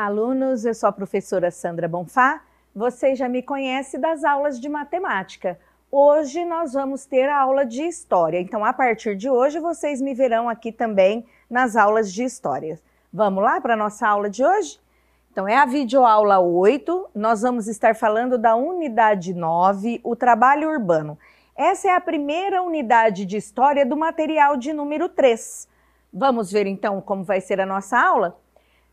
Olá, alunos! Eu sou a professora Sandra Bonfá. Você já me conhece das aulas de matemática. Hoje nós vamos ter a aula de história. Então, a partir de hoje, vocês me verão aqui também nas aulas de história. Vamos lá para a nossa aula de hoje? Então, é a videoaula 8. Nós vamos estar falando da unidade 9, o trabalho urbano. Essa é a primeira unidade de história do material de número 3. Vamos ver então como vai ser a nossa aula?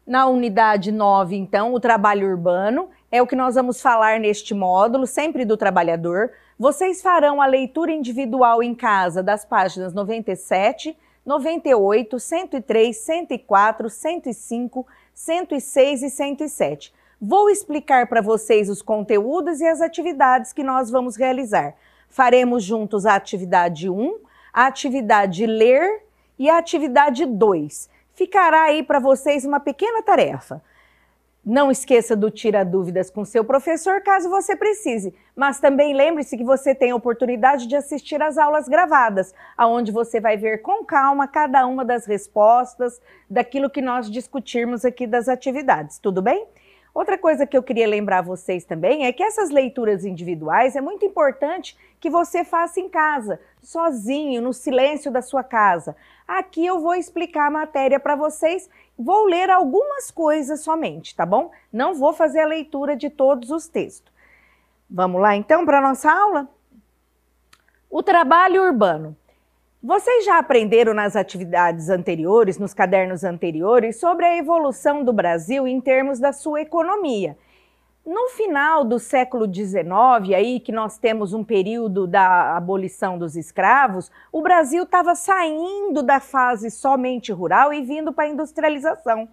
Na unidade 9, então, o trabalho urbano é o que nós vamos falar neste módulo, sempre do trabalhador. Vocês farão a leitura individual em casa das páginas 97, 98, 103, 104, 105, 106 e 107. Vou explicar para vocês os conteúdos e as atividades que nós vamos realizar. Faremos juntos a atividade 1, a atividade ler e a atividade 2 ficará aí para vocês uma pequena tarefa. Não esqueça do Tira Dúvidas com seu professor, caso você precise. Mas também lembre-se que você tem a oportunidade de assistir às aulas gravadas, aonde você vai ver com calma cada uma das respostas daquilo que nós discutirmos aqui das atividades, tudo bem? Outra coisa que eu queria lembrar vocês também é que essas leituras individuais é muito importante que você faça em casa, sozinho, no silêncio da sua casa. Aqui eu vou explicar a matéria para vocês, vou ler algumas coisas somente, tá bom? Não vou fazer a leitura de todos os textos. Vamos lá então para a nossa aula? O trabalho urbano. Vocês já aprenderam nas atividades anteriores, nos cadernos anteriores, sobre a evolução do Brasil em termos da sua economia. No final do século XIX, aí que nós temos um período da abolição dos escravos, o Brasil estava saindo da fase somente rural e vindo para a industrialização.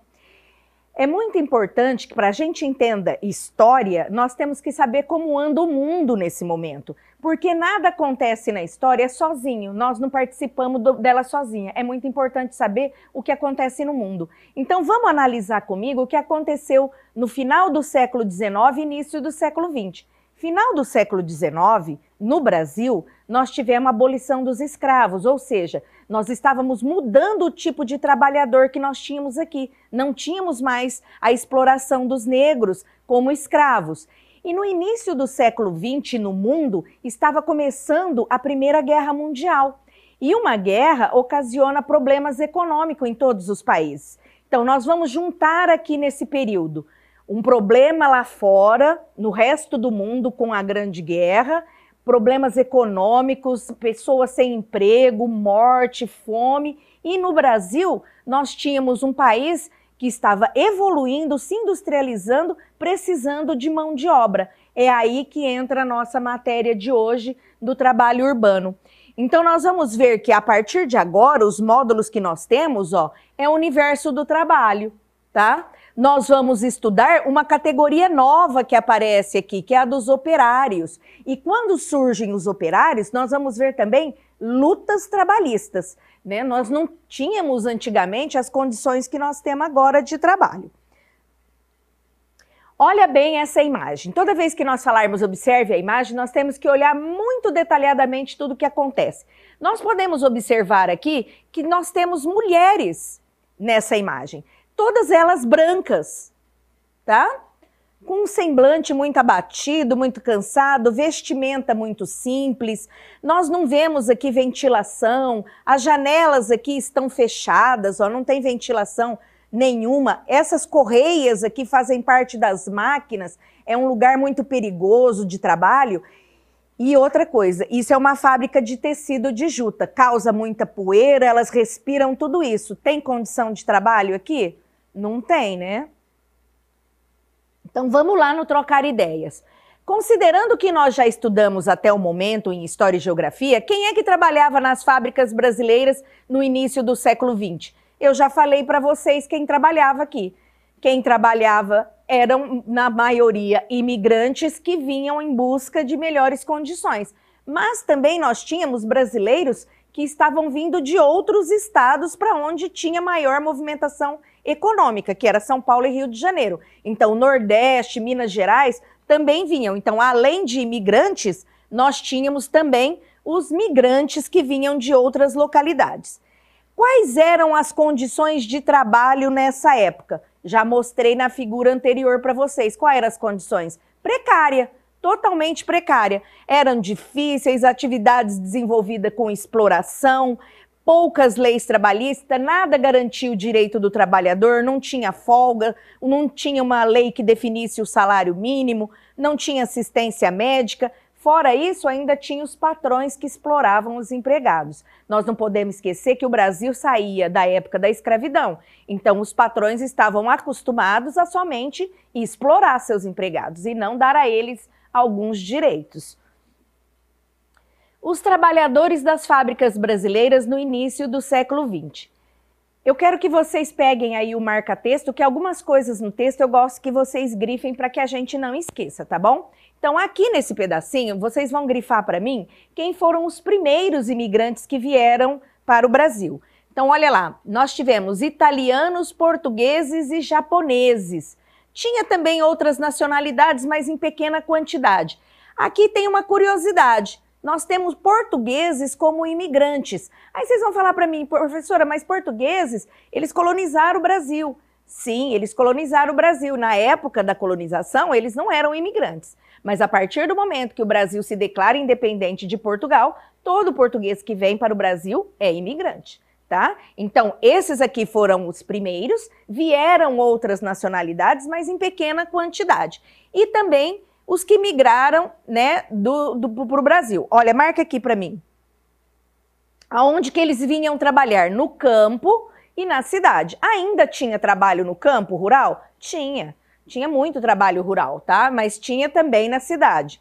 É muito importante que, para a gente entenda história, nós temos que saber como anda o mundo nesse momento. Porque nada acontece na história sozinho, nós não participamos do, dela sozinha. É muito importante saber o que acontece no mundo. Então, vamos analisar comigo o que aconteceu no final do século XIX e início do século XX. Final do século XIX, no Brasil, nós tivemos a abolição dos escravos, ou seja, nós estávamos mudando o tipo de trabalhador que nós tínhamos aqui. Não tínhamos mais a exploração dos negros como escravos. E no início do século XX, no mundo, estava começando a Primeira Guerra Mundial. E uma guerra ocasiona problemas econômicos em todos os países. Então, nós vamos juntar aqui nesse período um problema lá fora, no resto do mundo, com a Grande Guerra, problemas econômicos, pessoas sem emprego, morte, fome. E no Brasil, nós tínhamos um país que estava evoluindo, se industrializando, precisando de mão de obra. É aí que entra a nossa matéria de hoje do trabalho urbano. Então nós vamos ver que a partir de agora os módulos que nós temos, ó, é o universo do trabalho, tá? nós vamos estudar uma categoria nova que aparece aqui, que é a dos operários. E quando surgem os operários, nós vamos ver também lutas trabalhistas. Né? Nós não tínhamos antigamente as condições que nós temos agora de trabalho. Olha bem essa imagem. Toda vez que nós falarmos observe a imagem, nós temos que olhar muito detalhadamente tudo o que acontece. Nós podemos observar aqui que nós temos mulheres nessa imagem todas elas brancas, tá? Com um semblante muito abatido, muito cansado, vestimenta muito simples. Nós não vemos aqui ventilação, as janelas aqui estão fechadas, ó, não tem ventilação nenhuma. Essas correias aqui fazem parte das máquinas, é um lugar muito perigoso de trabalho. E outra coisa, isso é uma fábrica de tecido de juta, causa muita poeira, elas respiram tudo isso. Tem condição de trabalho aqui? Não tem, né? Então vamos lá no trocar ideias. Considerando que nós já estudamos até o momento em História e Geografia, quem é que trabalhava nas fábricas brasileiras no início do século XX? Eu já falei para vocês quem trabalhava aqui. Quem trabalhava eram, na maioria, imigrantes que vinham em busca de melhores condições. Mas também nós tínhamos brasileiros que estavam vindo de outros estados para onde tinha maior movimentação econômica, que era São Paulo e Rio de Janeiro. Então, Nordeste, Minas Gerais também vinham. Então, além de imigrantes, nós tínhamos também os migrantes que vinham de outras localidades. Quais eram as condições de trabalho nessa época? Já mostrei na figura anterior para vocês. Quais eram as condições? Precária, totalmente precária. Eram difíceis, atividades desenvolvidas com exploração, poucas leis trabalhistas, nada garantia o direito do trabalhador, não tinha folga, não tinha uma lei que definisse o salário mínimo, não tinha assistência médica. Fora isso, ainda tinha os patrões que exploravam os empregados. Nós não podemos esquecer que o Brasil saía da época da escravidão. Então, os patrões estavam acostumados a somente explorar seus empregados e não dar a eles alguns direitos os trabalhadores das fábricas brasileiras no início do século XX. Eu quero que vocês peguem aí o marca-texto, que algumas coisas no texto eu gosto que vocês grifem para que a gente não esqueça, tá bom? Então, aqui nesse pedacinho, vocês vão grifar para mim quem foram os primeiros imigrantes que vieram para o Brasil. Então, olha lá, nós tivemos italianos, portugueses e japoneses. Tinha também outras nacionalidades, mas em pequena quantidade. Aqui tem uma curiosidade nós temos portugueses como imigrantes. Aí vocês vão falar para mim, professora, mas portugueses, eles colonizaram o Brasil. Sim, eles colonizaram o Brasil. Na época da colonização, eles não eram imigrantes. Mas a partir do momento que o Brasil se declara independente de Portugal, todo português que vem para o Brasil é imigrante. Tá? Então, esses aqui foram os primeiros, vieram outras nacionalidades, mas em pequena quantidade. E também os que migraram né, do, do, para o Brasil. Olha, marca aqui para mim. Aonde que eles vinham trabalhar? No campo e na cidade. Ainda tinha trabalho no campo rural? Tinha. Tinha muito trabalho rural, tá? Mas tinha também na cidade.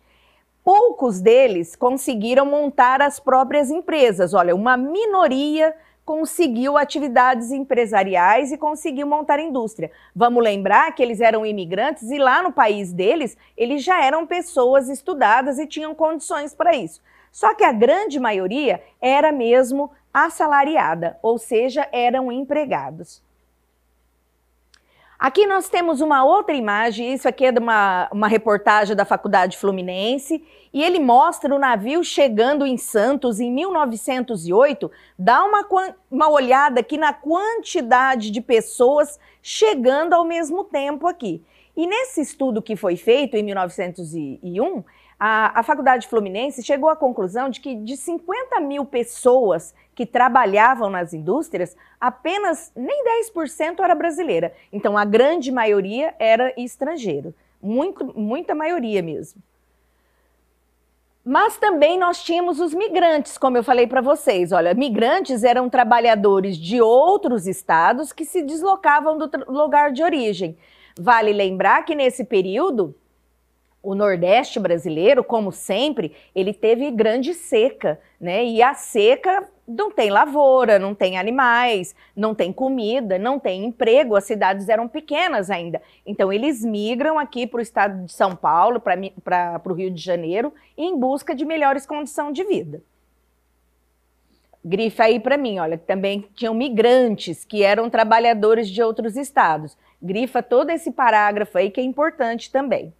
Poucos deles conseguiram montar as próprias empresas. Olha, uma minoria conseguiu atividades empresariais e conseguiu montar indústria. Vamos lembrar que eles eram imigrantes e lá no país deles, eles já eram pessoas estudadas e tinham condições para isso. Só que a grande maioria era mesmo assalariada, ou seja, eram empregados. Aqui nós temos uma outra imagem, isso aqui é de uma, uma reportagem da Faculdade Fluminense, e ele mostra o navio chegando em Santos em 1908. Dá uma, uma olhada aqui na quantidade de pessoas chegando ao mesmo tempo aqui. E nesse estudo que foi feito em 1901, a, a Faculdade Fluminense chegou à conclusão de que de 50 mil pessoas que trabalhavam nas indústrias, apenas nem 10% era brasileira. Então, a grande maioria era estrangeiro. Muito, muita maioria mesmo. Mas também nós tínhamos os migrantes, como eu falei para vocês. Olha, migrantes eram trabalhadores de outros estados que se deslocavam do lugar de origem. Vale lembrar que nesse período o Nordeste brasileiro, como sempre, ele teve grande seca, né? E a seca não tem lavoura, não tem animais, não tem comida, não tem emprego, as cidades eram pequenas ainda. Então eles migram aqui para o estado de São Paulo, para o Rio de Janeiro, em busca de melhores condições de vida. Grifa aí para mim, olha, também tinham migrantes que eram trabalhadores de outros estados. Grifa todo esse parágrafo aí que é importante também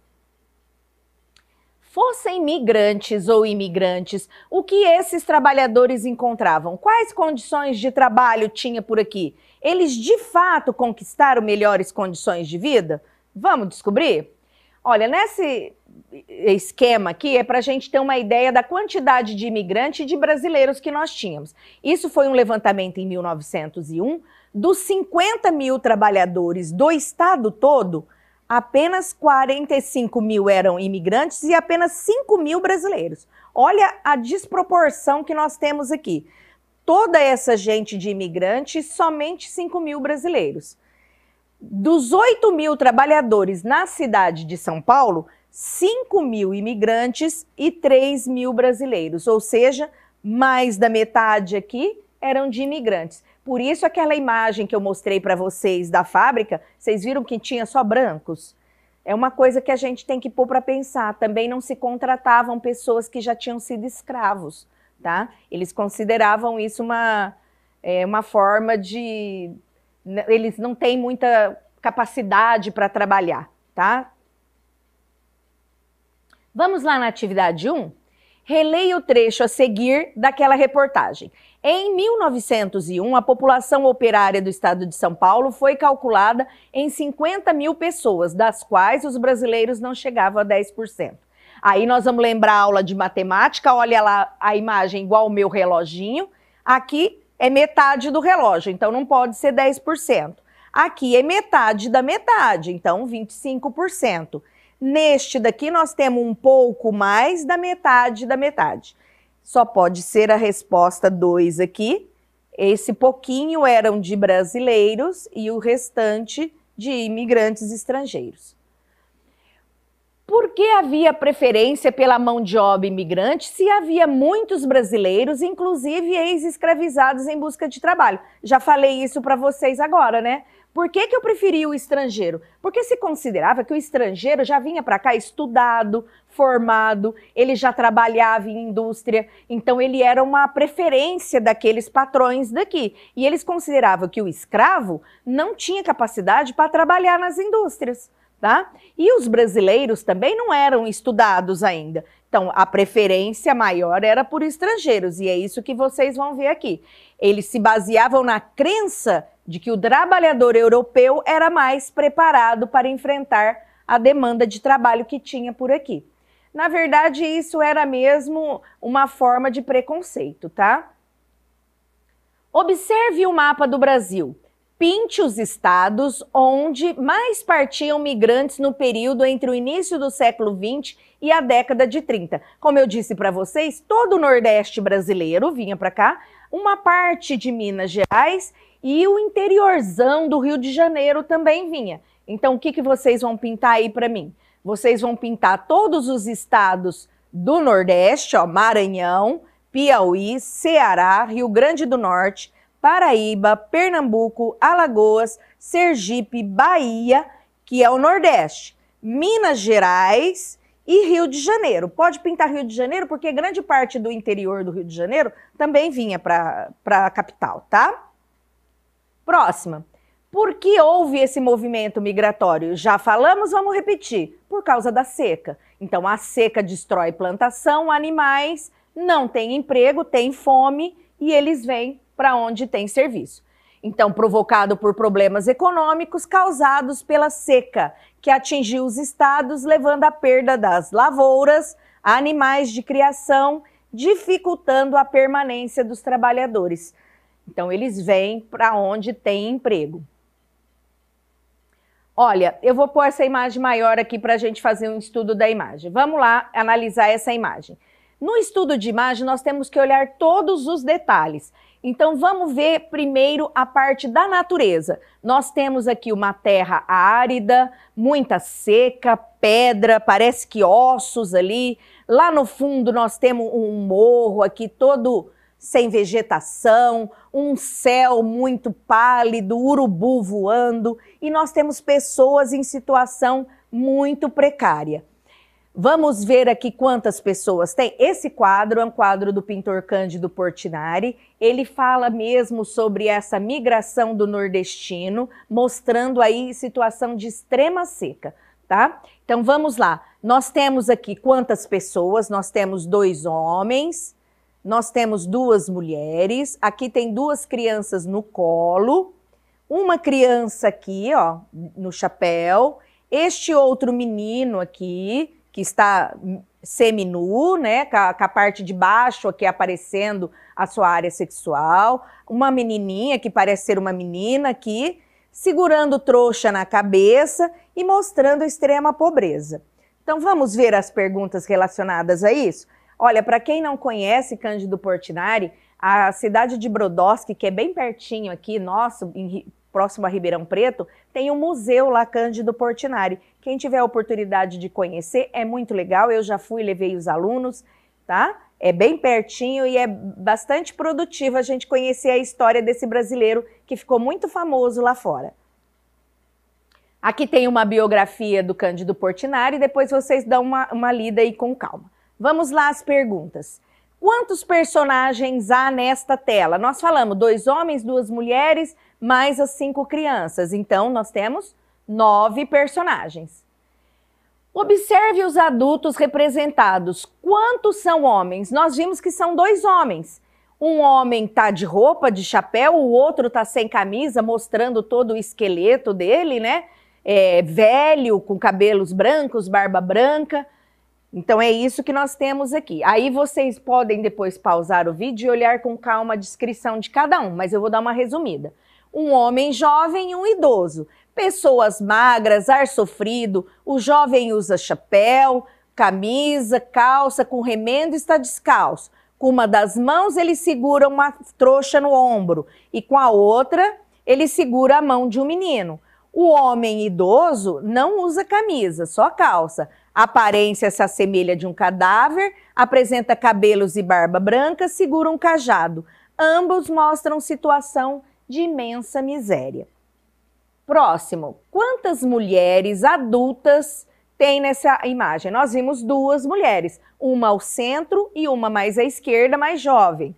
fossem migrantes ou imigrantes, o que esses trabalhadores encontravam? Quais condições de trabalho tinha por aqui? Eles de fato conquistaram melhores condições de vida? Vamos descobrir? Olha, nesse esquema aqui é para a gente ter uma ideia da quantidade de imigrantes e de brasileiros que nós tínhamos. Isso foi um levantamento em 1901 dos 50 mil trabalhadores do estado todo apenas 45 mil eram imigrantes e apenas 5 mil brasileiros. Olha a desproporção que nós temos aqui. Toda essa gente de imigrante, somente 5 mil brasileiros. Dos 8 mil trabalhadores na cidade de São Paulo, 5 mil imigrantes e 3 mil brasileiros, ou seja, mais da metade aqui eram de imigrantes. Por isso aquela imagem que eu mostrei para vocês da fábrica, vocês viram que tinha só brancos? É uma coisa que a gente tem que pôr para pensar. Também não se contratavam pessoas que já tinham sido escravos, tá? Eles consideravam isso uma, é, uma forma de... Eles não têm muita capacidade para trabalhar, tá? Vamos lá na atividade 1? Releia o trecho a seguir daquela reportagem. Em 1901, a população operária do estado de São Paulo foi calculada em 50 mil pessoas, das quais os brasileiros não chegavam a 10%. Aí nós vamos lembrar a aula de matemática, olha lá a imagem igual o meu reloginho. Aqui é metade do relógio, então não pode ser 10%. Aqui é metade da metade, então 25%. Neste daqui, nós temos um pouco mais da metade da metade. Só pode ser a resposta 2 aqui. Esse pouquinho eram de brasileiros e o restante de imigrantes estrangeiros. Por que havia preferência pela mão de obra imigrante se havia muitos brasileiros, inclusive ex-escravizados, em busca de trabalho? Já falei isso para vocês agora, né? Por que, que eu preferi o estrangeiro? Porque se considerava que o estrangeiro já vinha para cá estudado, formado, ele já trabalhava em indústria, então ele era uma preferência daqueles patrões daqui. E eles consideravam que o escravo não tinha capacidade para trabalhar nas indústrias. Tá? E os brasileiros também não eram estudados ainda. Então, a preferência maior era por estrangeiros, e é isso que vocês vão ver aqui. Eles se baseavam na crença de que o trabalhador europeu era mais preparado para enfrentar a demanda de trabalho que tinha por aqui. Na verdade, isso era mesmo uma forma de preconceito, tá? Observe o mapa do Brasil. Pinte os estados onde mais partiam migrantes no período entre o início do século XX e a década de 30. Como eu disse para vocês, todo o Nordeste brasileiro vinha para cá, uma parte de Minas Gerais e o interiorzão do Rio de Janeiro também vinha. Então, o que, que vocês vão pintar aí para mim? Vocês vão pintar todos os estados do Nordeste, ó, Maranhão, Piauí, Ceará, Rio Grande do Norte, Paraíba, Pernambuco, Alagoas, Sergipe, Bahia, que é o Nordeste, Minas Gerais e Rio de Janeiro. Pode pintar Rio de Janeiro porque grande parte do interior do Rio de Janeiro também vinha para a capital, tá? Próxima. Por que houve esse movimento migratório? Já falamos, vamos repetir. Por causa da seca. Então, a seca destrói plantação, animais não têm emprego, têm fome e eles vêm para onde tem serviço. Então, provocado por problemas econômicos causados pela seca, que atingiu os estados, levando à perda das lavouras, animais de criação, dificultando a permanência dos trabalhadores. Então, eles vêm para onde tem emprego. Olha, eu vou pôr essa imagem maior aqui para a gente fazer um estudo da imagem. Vamos lá analisar essa imagem. No estudo de imagem, nós temos que olhar todos os detalhes. Então, vamos ver primeiro a parte da natureza. Nós temos aqui uma terra árida, muita seca, pedra, parece que ossos ali. Lá no fundo, nós temos um morro aqui todo sem vegetação, um céu muito pálido, urubu voando, e nós temos pessoas em situação muito precária. Vamos ver aqui quantas pessoas tem. Esse quadro é um quadro do pintor Cândido Portinari. Ele fala mesmo sobre essa migração do nordestino, mostrando aí situação de extrema seca, tá? Então vamos lá. Nós temos aqui quantas pessoas? Nós temos dois homens, nós temos duas mulheres, aqui tem duas crianças no colo, uma criança aqui, ó, no chapéu, este outro menino aqui, que está seminu, né, com a, com a parte de baixo aqui aparecendo a sua área sexual, uma menininha que parece ser uma menina aqui, segurando trouxa na cabeça e mostrando extrema pobreza. Então vamos ver as perguntas relacionadas a isso? Olha, para quem não conhece Cândido Portinari, a cidade de Brodowski, que é bem pertinho aqui, nosso, em, próximo a Ribeirão Preto, tem um Museu lá Cândido Portinari. Quem tiver a oportunidade de conhecer, é muito legal. Eu já fui, levei os alunos, tá? É bem pertinho e é bastante produtivo a gente conhecer a história desse brasileiro que ficou muito famoso lá fora. Aqui tem uma biografia do Cândido Portinari, depois vocês dão uma, uma lida aí com calma. Vamos lá as perguntas. Quantos personagens há nesta tela? Nós falamos dois homens, duas mulheres, mais as cinco crianças. Então, nós temos nove personagens. Observe os adultos representados. Quantos são homens? Nós vimos que são dois homens. Um homem tá de roupa, de chapéu, o outro tá sem camisa, mostrando todo o esqueleto dele, né? É, velho, com cabelos brancos, barba branca. Então é isso que nós temos aqui. Aí vocês podem depois pausar o vídeo e olhar com calma a descrição de cada um, mas eu vou dar uma resumida. Um homem jovem e um idoso. Pessoas magras, ar sofrido, o jovem usa chapéu, camisa, calça com remendo está descalço. Com uma das mãos ele segura uma trouxa no ombro e com a outra ele segura a mão de um menino. O homem idoso não usa camisa, só calça a aparência se assemelha de um cadáver, apresenta cabelos e barba branca, segura um cajado. Ambos mostram situação de imensa miséria. Próximo, quantas mulheres adultas tem nessa imagem? Nós vimos duas mulheres, uma ao centro e uma mais à esquerda, mais jovem.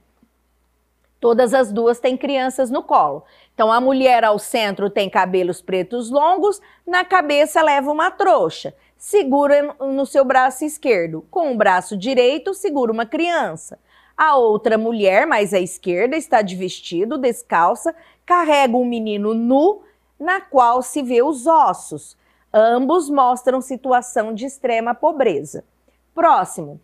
Todas as duas têm crianças no colo. Então, a mulher ao centro tem cabelos pretos longos, na cabeça leva uma trouxa segura no seu braço esquerdo. Com o braço direito, segura uma criança. A outra mulher, mais à esquerda, está de vestido, descalça, carrega um menino nu, na qual se vê os ossos. Ambos mostram situação de extrema pobreza. Próximo.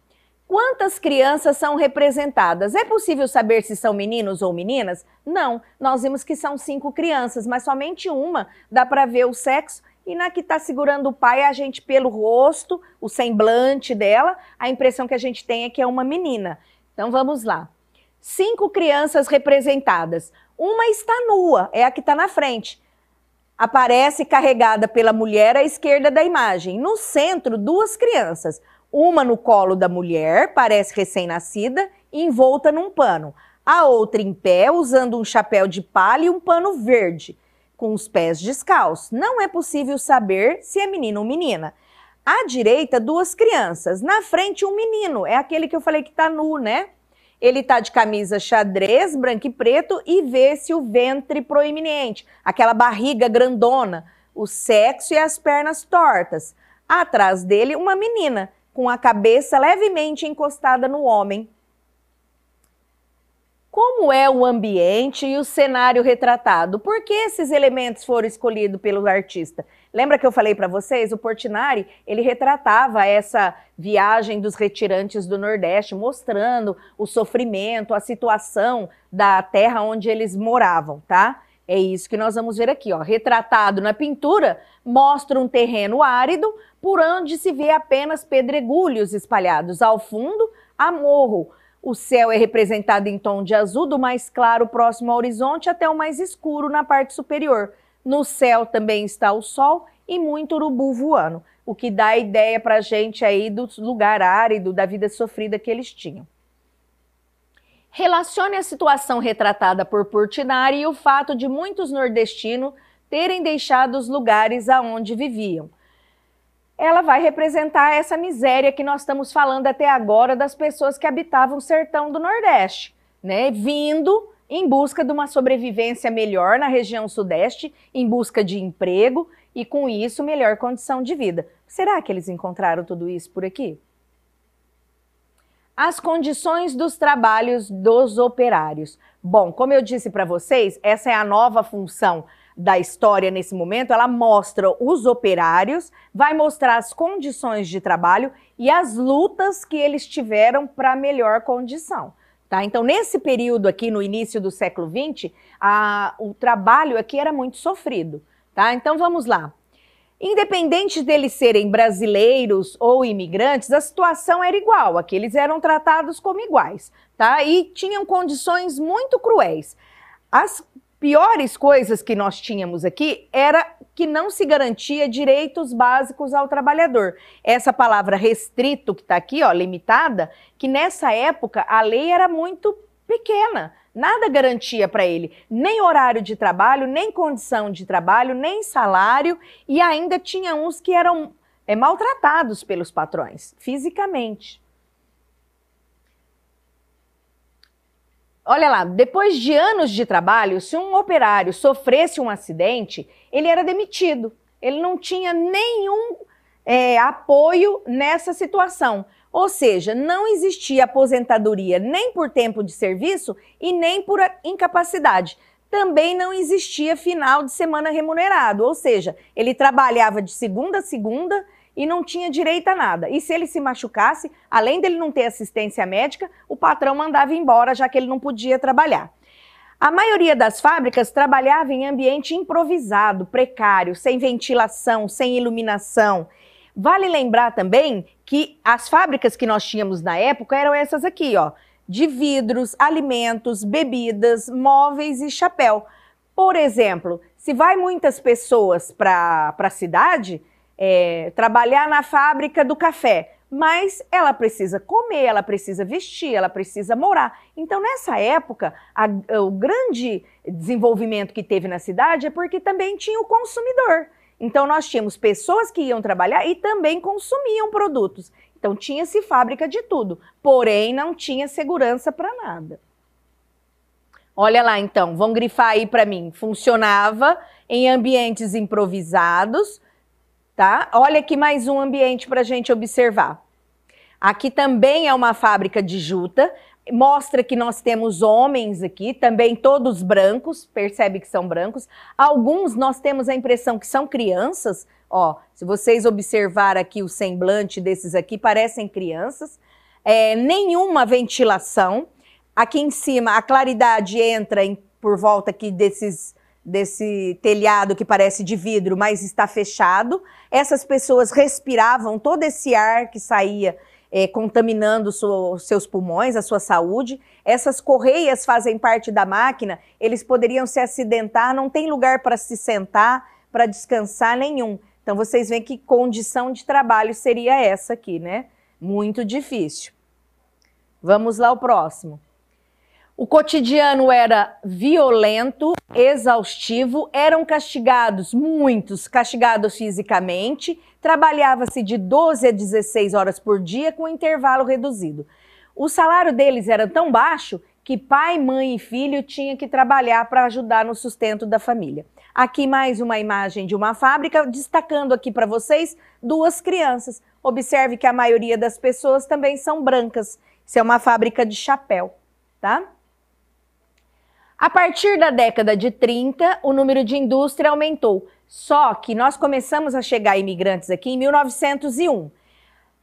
Quantas crianças são representadas? É possível saber se são meninos ou meninas? Não, nós vimos que são cinco crianças, mas somente uma dá para ver o sexo e na que está segurando o pai, é a gente, pelo rosto, o semblante dela, a impressão que a gente tem é que é uma menina. Então vamos lá. Cinco crianças representadas. Uma está nua, é a que está na frente. Aparece carregada pela mulher à esquerda da imagem. No centro, duas crianças. Uma no colo da mulher, parece recém-nascida, envolta num pano. A outra em pé, usando um chapéu de palha e um pano verde com os pés descalços. Não é possível saber se é menino ou menina. À direita, duas crianças. Na frente, um menino. É aquele que eu falei que está nu, né? Ele está de camisa xadrez, branco e preto e vê-se o ventre proeminente, aquela barriga grandona, o sexo e as pernas tortas. Atrás dele, uma menina, com a cabeça levemente encostada no homem. Como é o ambiente e o cenário retratado? Por que esses elementos foram escolhidos pelo artista? Lembra que eu falei para vocês? O Portinari, ele retratava essa viagem dos retirantes do Nordeste, mostrando o sofrimento, a situação da terra onde eles moravam, tá? É isso que nós vamos ver aqui, ó. Retratado na pintura, mostra um terreno árido por onde se vê apenas pedregulhos espalhados. Ao fundo, a morro o céu é representado em tom de azul, do mais claro próximo ao horizonte até o mais escuro na parte superior. No céu também está o sol e muito urubu voando, o que dá a ideia para a gente aí do lugar árido, da vida sofrida que eles tinham. Relacione a situação retratada por Portinari e o fato de muitos nordestinos terem deixado os lugares aonde viviam ela vai representar essa miséria que nós estamos falando até agora das pessoas que habitavam o sertão do Nordeste, né? Vindo em busca de uma sobrevivência melhor na região Sudeste, em busca de emprego e, com isso, melhor condição de vida. Será que eles encontraram tudo isso por aqui? As condições dos trabalhos dos operários. Bom, como eu disse para vocês, essa é a nova função da história nesse momento, ela mostra os operários, vai mostrar as condições de trabalho e as lutas que eles tiveram para melhor condição. Tá? Então, nesse período aqui, no início do século XX, a, o trabalho aqui era muito sofrido. Tá? Então, vamos lá. Independente deles serem brasileiros ou imigrantes, a situação era igual, aqueles eram tratados como iguais, tá? E tinham condições muito cruéis. As piores coisas que nós tínhamos aqui era que não se garantia direitos básicos ao trabalhador. Essa palavra restrito que está aqui, ó, limitada, que nessa época a lei era muito pequena. Nada garantia para ele, nem horário de trabalho, nem condição de trabalho, nem salário, e ainda tinha uns que eram é, maltratados pelos patrões, fisicamente. Olha lá, depois de anos de trabalho, se um operário sofresse um acidente, ele era demitido. Ele não tinha nenhum é, apoio nessa situação. Ou seja, não existia aposentadoria nem por tempo de serviço e nem por incapacidade. Também não existia final de semana remunerado, ou seja, ele trabalhava de segunda a segunda e não tinha direito a nada. E se ele se machucasse, além dele não ter assistência médica, o patrão mandava embora, já que ele não podia trabalhar. A maioria das fábricas trabalhava em ambiente improvisado, precário, sem ventilação, sem iluminação. Vale lembrar também que as fábricas que nós tínhamos na época eram essas aqui, ó, de vidros, alimentos, bebidas, móveis e chapéu. Por exemplo, se vai muitas pessoas para a cidade, é, trabalhar na fábrica do café, mas ela precisa comer, ela precisa vestir, ela precisa morar. Então, nessa época, a, o grande desenvolvimento que teve na cidade é porque também tinha o consumidor. Então, nós tínhamos pessoas que iam trabalhar e também consumiam produtos. Então, tinha-se fábrica de tudo, porém, não tinha segurança para nada. Olha lá, então, vão grifar aí para mim. Funcionava em ambientes improvisados, tá? Olha aqui mais um ambiente para a gente observar. Aqui também é uma fábrica de juta. Mostra que nós temos homens aqui, também todos brancos, percebe que são brancos. Alguns nós temos a impressão que são crianças. Ó, se vocês observar aqui o semblante desses aqui, parecem crianças. É, nenhuma ventilação. Aqui em cima, a claridade entra em, por volta aqui desses desse telhado que parece de vidro, mas está fechado. Essas pessoas respiravam todo esse ar que saía é, contaminando so, seus pulmões, a sua saúde. Essas correias fazem parte da máquina, eles poderiam se acidentar, não tem lugar para se sentar, para descansar nenhum. Então vocês veem que condição de trabalho seria essa aqui, né? Muito difícil. Vamos lá, o próximo. O cotidiano era violento, exaustivo, eram castigados, muitos castigados fisicamente, trabalhava-se de 12 a 16 horas por dia com intervalo reduzido. O salário deles era tão baixo que pai, mãe e filho tinham que trabalhar para ajudar no sustento da família. Aqui mais uma imagem de uma fábrica, destacando aqui para vocês duas crianças. Observe que a maioria das pessoas também são brancas. Isso é uma fábrica de chapéu, tá? A partir da década de 30, o número de indústria aumentou. Só que nós começamos a chegar imigrantes aqui em 1901.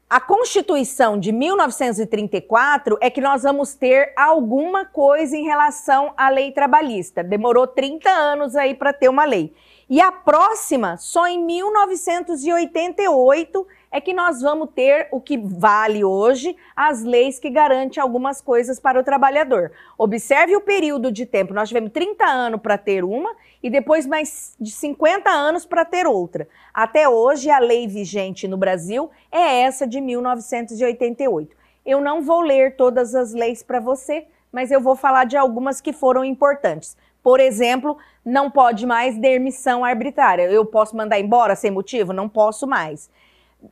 A Constituição de 1934 é que nós vamos ter alguma coisa em relação à lei trabalhista. Demorou 30 anos aí para ter uma lei. E a próxima só em 1988 é que nós vamos ter o que vale hoje, as leis que garantem algumas coisas para o trabalhador. Observe o período de tempo. Nós tivemos 30 anos para ter uma e depois mais de 50 anos para ter outra. Até hoje, a lei vigente no Brasil é essa de 1988. Eu não vou ler todas as leis para você, mas eu vou falar de algumas que foram importantes. Por exemplo, não pode mais demissão arbitrária. Eu posso mandar embora sem motivo? Não posso mais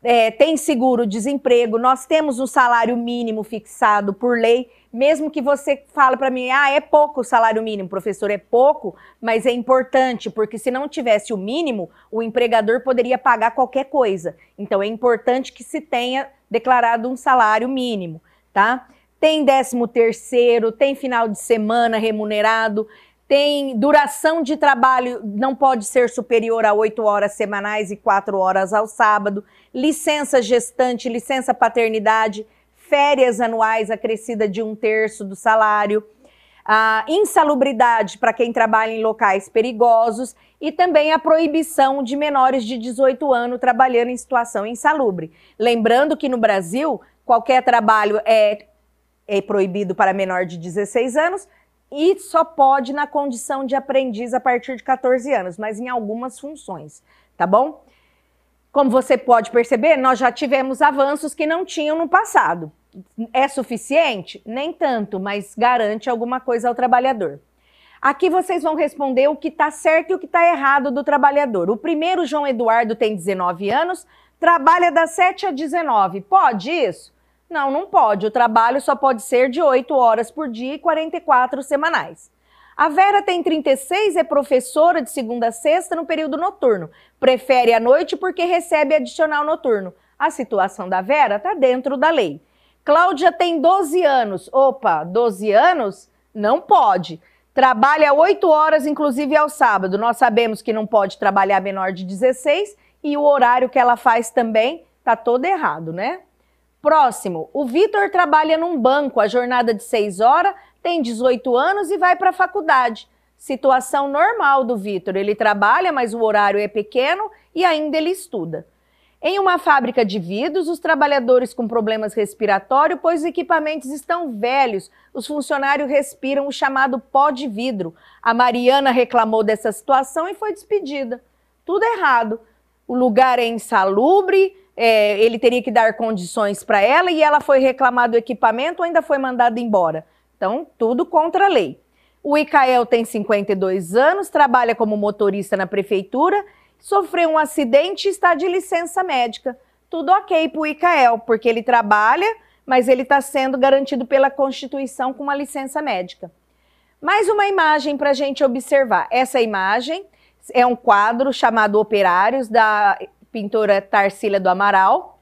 é, tem seguro-desemprego, nós temos um salário mínimo fixado por lei, mesmo que você fale para mim, ah, é pouco o salário mínimo, professor, é pouco, mas é importante, porque se não tivesse o mínimo, o empregador poderia pagar qualquer coisa. Então é importante que se tenha declarado um salário mínimo, tá? Tem décimo terceiro, tem final de semana remunerado, tem duração de trabalho não pode ser superior a 8 horas semanais e 4 horas ao sábado, licença gestante, licença paternidade, férias anuais acrescida de um terço do salário, a insalubridade para quem trabalha em locais perigosos e também a proibição de menores de 18 anos trabalhando em situação insalubre. Lembrando que no Brasil, qualquer trabalho é, é proibido para menor de 16 anos, e só pode na condição de aprendiz a partir de 14 anos, mas em algumas funções, tá bom? Como você pode perceber, nós já tivemos avanços que não tinham no passado. É suficiente? Nem tanto, mas garante alguma coisa ao trabalhador. Aqui vocês vão responder o que está certo e o que está errado do trabalhador. O primeiro, João Eduardo, tem 19 anos, trabalha das 7 a 19. Pode isso? Não, não pode. O trabalho só pode ser de 8 horas por dia e 44 semanais. A Vera tem 36, é professora de segunda a sexta no período noturno. Prefere a noite porque recebe adicional noturno. A situação da Vera está dentro da lei. Cláudia tem 12 anos. Opa, 12 anos? Não pode. Trabalha 8 horas, inclusive ao sábado. Nós sabemos que não pode trabalhar menor de 16 e o horário que ela faz também está todo errado, né? Próximo, o Vitor trabalha num banco a jornada de 6 horas, tem 18 anos e vai para a faculdade. Situação normal do Vitor, ele trabalha, mas o horário é pequeno e ainda ele estuda. Em uma fábrica de vidros, os trabalhadores com problemas respiratórios, pois os equipamentos estão velhos, os funcionários respiram o chamado pó de vidro. A Mariana reclamou dessa situação e foi despedida. Tudo errado. O lugar é insalubre, é, ele teria que dar condições para ela e ela foi reclamar do equipamento ou ainda foi mandada embora. Então, tudo contra a lei. O Icael tem 52 anos, trabalha como motorista na prefeitura, sofreu um acidente e está de licença médica. Tudo ok para o Icael, porque ele trabalha, mas ele está sendo garantido pela Constituição com uma licença médica. Mais uma imagem para a gente observar. Essa imagem é um quadro chamado Operários da pintora Tarsila do Amaral.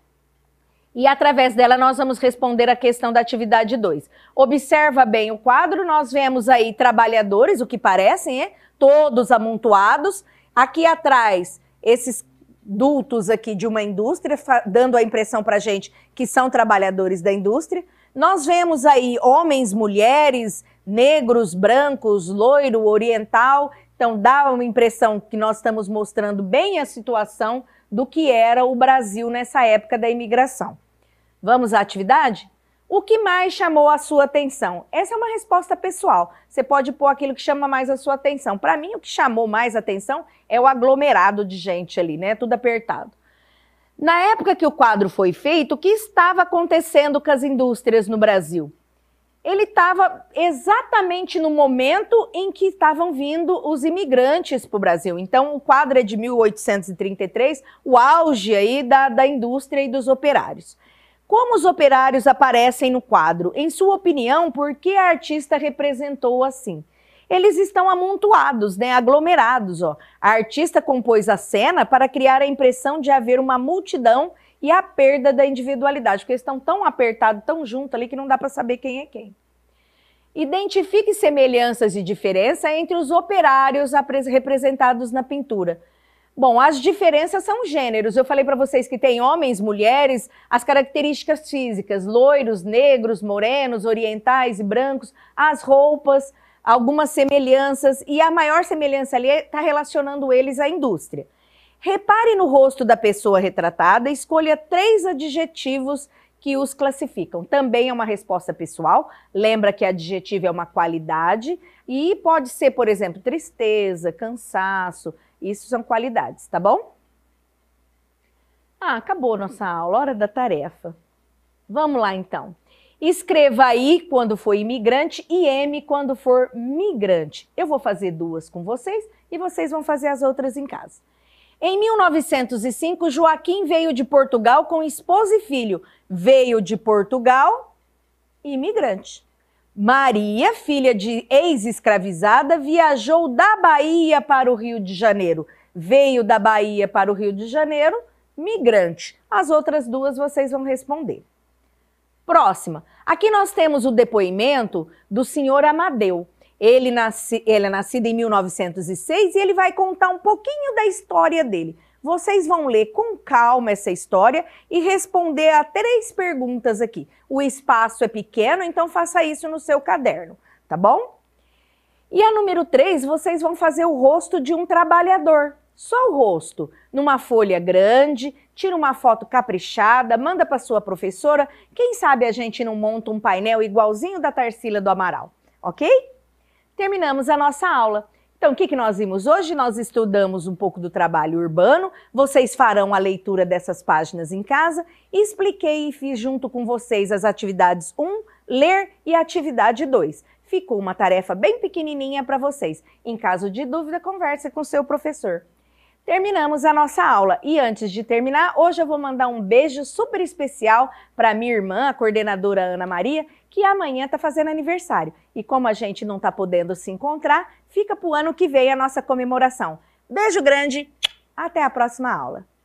E através dela nós vamos responder a questão da atividade 2. Observa bem o quadro, nós vemos aí trabalhadores, o que parecem, é? todos amontoados. Aqui atrás, esses dutos aqui de uma indústria, dando a impressão para gente que são trabalhadores da indústria. Nós vemos aí homens, mulheres, negros, brancos, loiro, oriental. Então dá uma impressão que nós estamos mostrando bem a situação do que era o Brasil nessa época da imigração. Vamos à atividade? O que mais chamou a sua atenção? Essa é uma resposta pessoal. Você pode pôr aquilo que chama mais a sua atenção. Para mim, o que chamou mais atenção é o aglomerado de gente ali, né? Tudo apertado. Na época que o quadro foi feito, o que estava acontecendo com as indústrias no Brasil? ele estava exatamente no momento em que estavam vindo os imigrantes para o Brasil. Então, o quadro é de 1833, o auge aí da, da indústria e dos operários. Como os operários aparecem no quadro? Em sua opinião, por que a artista representou assim? Eles estão amontoados, né? aglomerados. Ó. A artista compôs a cena para criar a impressão de haver uma multidão e a perda da individualidade, porque eles estão tão apertados, tão juntos ali que não dá para saber quem é quem. Identifique semelhanças e diferença entre os operários representados na pintura. Bom, as diferenças são gêneros. Eu falei para vocês que tem homens, mulheres, as características físicas, loiros, negros, morenos, orientais e brancos, as roupas, algumas semelhanças, e a maior semelhança ali está é, relacionando eles à indústria. Repare no rosto da pessoa retratada e escolha três adjetivos que os classificam. Também é uma resposta pessoal. Lembra que adjetivo é uma qualidade e pode ser, por exemplo, tristeza, cansaço. Isso são qualidades, tá bom? Ah, acabou nossa aula, hora da tarefa. Vamos lá então. Escreva aí quando for imigrante e M quando for migrante. Eu vou fazer duas com vocês e vocês vão fazer as outras em casa. Em 1905, Joaquim veio de Portugal com esposa e filho. Veio de Portugal, imigrante. Maria, filha de ex-escravizada, viajou da Bahia para o Rio de Janeiro. Veio da Bahia para o Rio de Janeiro, migrante. As outras duas vocês vão responder. Próxima. Aqui nós temos o depoimento do senhor Amadeu. Ele, nasce, ele é nascido em 1906 e ele vai contar um pouquinho da história dele. Vocês vão ler com calma essa história e responder a três perguntas aqui. O espaço é pequeno, então faça isso no seu caderno, tá bom? E a número três, vocês vão fazer o rosto de um trabalhador. Só o rosto, numa folha grande, tira uma foto caprichada, manda para sua professora. Quem sabe a gente não monta um painel igualzinho da Tarsila do Amaral, ok? terminamos a nossa aula. Então, o que, que nós vimos hoje? Nós estudamos um pouco do trabalho urbano, vocês farão a leitura dessas páginas em casa, expliquei e fiz junto com vocês as atividades 1, ler e atividade 2. Ficou uma tarefa bem pequenininha para vocês. Em caso de dúvida, converse com seu professor. Terminamos a nossa aula e antes de terminar, hoje eu vou mandar um beijo super especial para minha irmã, a coordenadora Ana Maria, que amanhã está fazendo aniversário. E como a gente não está podendo se encontrar, fica para o ano que vem a nossa comemoração. Beijo grande, até a próxima aula.